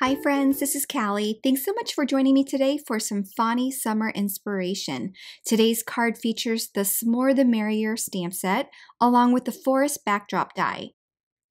Hi, friends. This is Callie. Thanks so much for joining me today for some Fani Summer Inspiration. Today's card features the S'more the Merrier stamp set along with the Forest Backdrop die.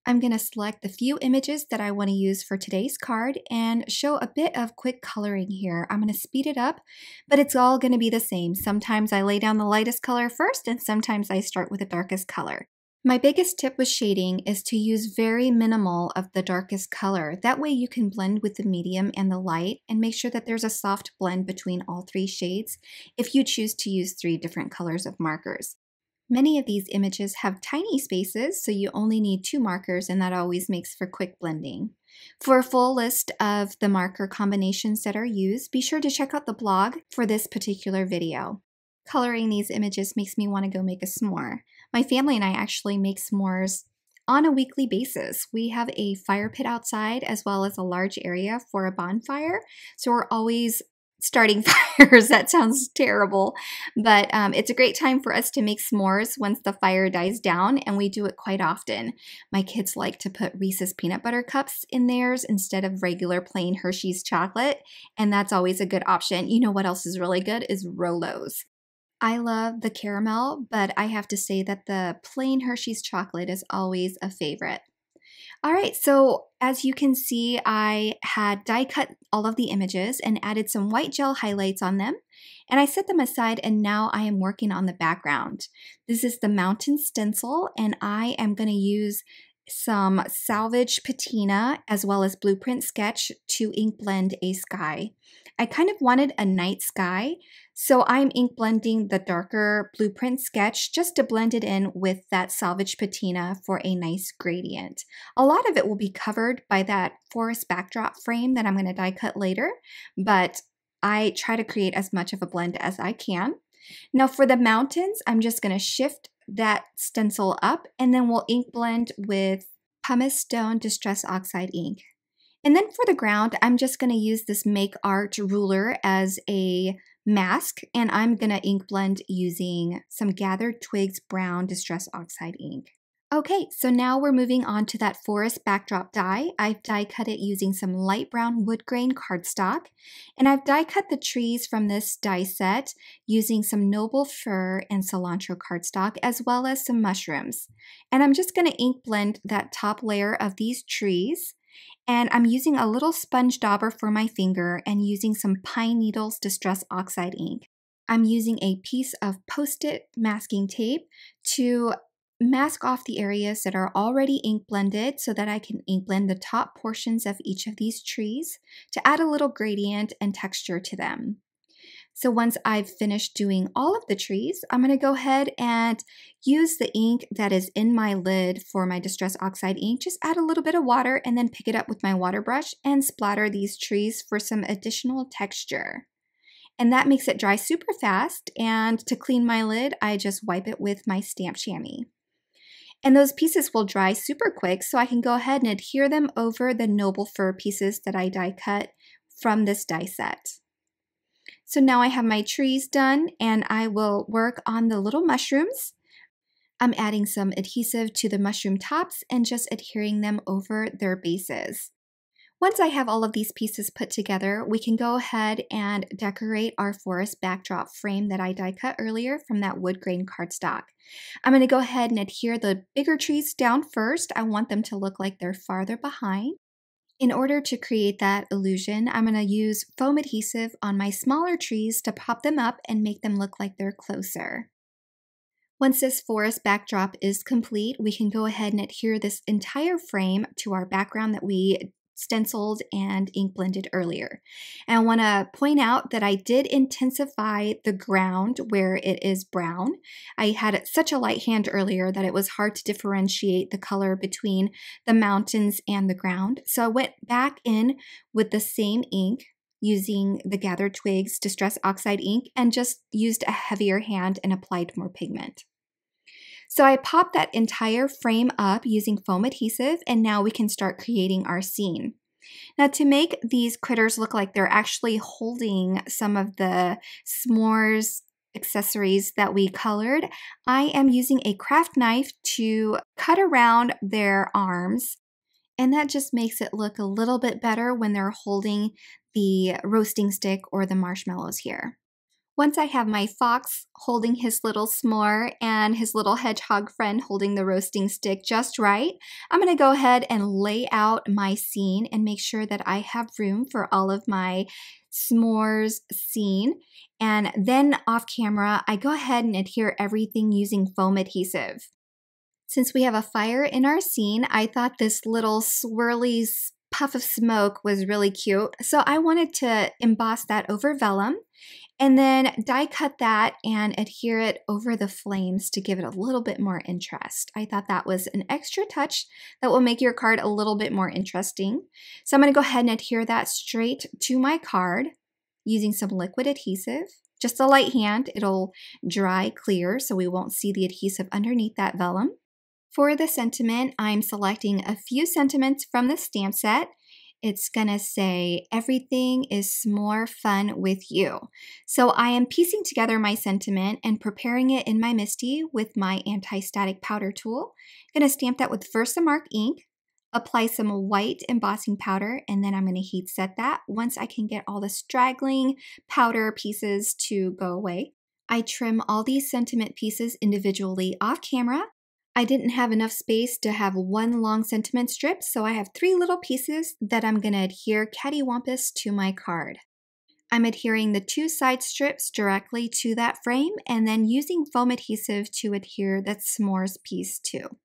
I'm going to select the few images that I want to use for today's card and show a bit of quick coloring here. I'm going to speed it up, but it's all going to be the same. Sometimes I lay down the lightest color first and sometimes I start with the darkest color. My biggest tip with shading is to use very minimal of the darkest color. That way you can blend with the medium and the light and make sure that there's a soft blend between all three shades if you choose to use three different colors of markers. Many of these images have tiny spaces, so you only need two markers and that always makes for quick blending. For a full list of the marker combinations that are used, be sure to check out the blog for this particular video. Coloring these images makes me want to go make a s'more. My family and I actually make s'mores on a weekly basis. We have a fire pit outside as well as a large area for a bonfire. So we're always starting fires. that sounds terrible, but um, it's a great time for us to make s'mores once the fire dies down, and we do it quite often. My kids like to put Reese's peanut butter cups in theirs instead of regular plain Hershey's chocolate, and that's always a good option. You know what else is really good is Rolos. I love the caramel, but I have to say that the plain Hershey's chocolate is always a favorite. All right, so as you can see, I had die cut all of the images and added some white gel highlights on them, and I set them aside and now I am working on the background. This is the mountain stencil and I am gonna use some salvage patina as well as blueprint sketch to ink blend a sky. I kind of wanted a night sky, so I'm ink blending the darker blueprint sketch just to blend it in with that salvage patina for a nice gradient. A lot of it will be covered by that forest backdrop frame that I'm going to die cut later, but I try to create as much of a blend as I can. Now for the mountains, I'm just going to shift that stencil up and then we'll ink blend with pumice stone distress oxide ink. And then for the ground, I'm just going to use this Make Art ruler as a mask, and I'm going to ink blend using some Gathered Twigs Brown Distress Oxide ink. Okay, so now we're moving on to that forest backdrop die. I've die cut it using some light brown wood grain cardstock, and I've die cut the trees from this die set using some noble fir and cilantro cardstock, as well as some mushrooms. And I'm just gonna ink blend that top layer of these trees and I'm using a little sponge dauber for my finger and using some pine needles distress oxide ink. I'm using a piece of post-it masking tape to mask off the areas that are already ink blended so that I can ink blend the top portions of each of these trees to add a little gradient and texture to them. So once I've finished doing all of the trees, I'm going to go ahead and use the ink that is in my lid for my Distress Oxide ink. Just add a little bit of water and then pick it up with my water brush and splatter these trees for some additional texture. And that makes it dry super fast. And to clean my lid, I just wipe it with my stamp chamois. And those pieces will dry super quick, so I can go ahead and adhere them over the noble fur pieces that I die cut from this die set. So now I have my trees done and I will work on the little mushrooms. I'm adding some adhesive to the mushroom tops and just adhering them over their bases. Once I have all of these pieces put together, we can go ahead and decorate our forest backdrop frame that I die cut earlier from that wood grain cardstock. I'm going to go ahead and adhere the bigger trees down first. I want them to look like they're farther behind. In order to create that illusion, I'm going to use foam adhesive on my smaller trees to pop them up and make them look like they're closer. Once this forest backdrop is complete, we can go ahead and adhere this entire frame to our background that we stenciled and ink blended earlier. And I want to point out that I did intensify the ground where it is brown. I had such a light hand earlier that it was hard to differentiate the color between the mountains and the ground. So I went back in with the same ink using the Gathered Twigs Distress Oxide ink and just used a heavier hand and applied more pigment. So I popped that entire frame up using foam adhesive and now we can start creating our scene. Now to make these critters look like they're actually holding some of the s'mores accessories that we colored, I am using a craft knife to cut around their arms. And that just makes it look a little bit better when they're holding the roasting stick or the marshmallows here. Once I have my fox holding his little s'more and his little hedgehog friend holding the roasting stick just right, I'm going to go ahead and lay out my scene and make sure that I have room for all of my s'mores scene. And then off camera, I go ahead and adhere everything using foam adhesive. Since we have a fire in our scene, I thought this little swirly puff of smoke was really cute. So I wanted to emboss that over vellum and then die cut that and adhere it over the flames to give it a little bit more interest. I thought that was an extra touch that will make your card a little bit more interesting. So I'm going to go ahead and adhere that straight to my card using some liquid adhesive. Just a light hand, it'll dry clear so we won't see the adhesive underneath that vellum. For the sentiment, I'm selecting a few sentiments from the stamp set it's going to say, Everything is more fun with you. So I am piecing together my sentiment and preparing it in my Misty with my anti static powder tool. I'm going to stamp that with Versamark ink, apply some white embossing powder, and then I'm going to heat set that once I can get all the straggling powder pieces to go away. I trim all these sentiment pieces individually off camera I didn't have enough space to have one long sentiment strip, so I have three little pieces that I'm going to adhere cattywampus to my card. I'm adhering the two side strips directly to that frame and then using foam adhesive to adhere that s'mores piece too.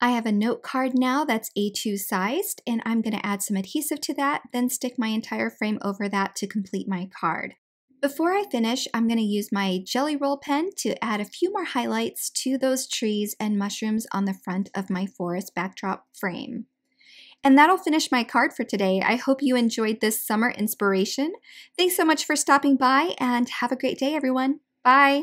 I have a note card now that's A2 sized and I'm going to add some adhesive to that, then stick my entire frame over that to complete my card. Before I finish, I'm going to use my jelly roll pen to add a few more highlights to those trees and mushrooms on the front of my forest backdrop frame. And that'll finish my card for today. I hope you enjoyed this summer inspiration. Thanks so much for stopping by and have a great day, everyone. Bye.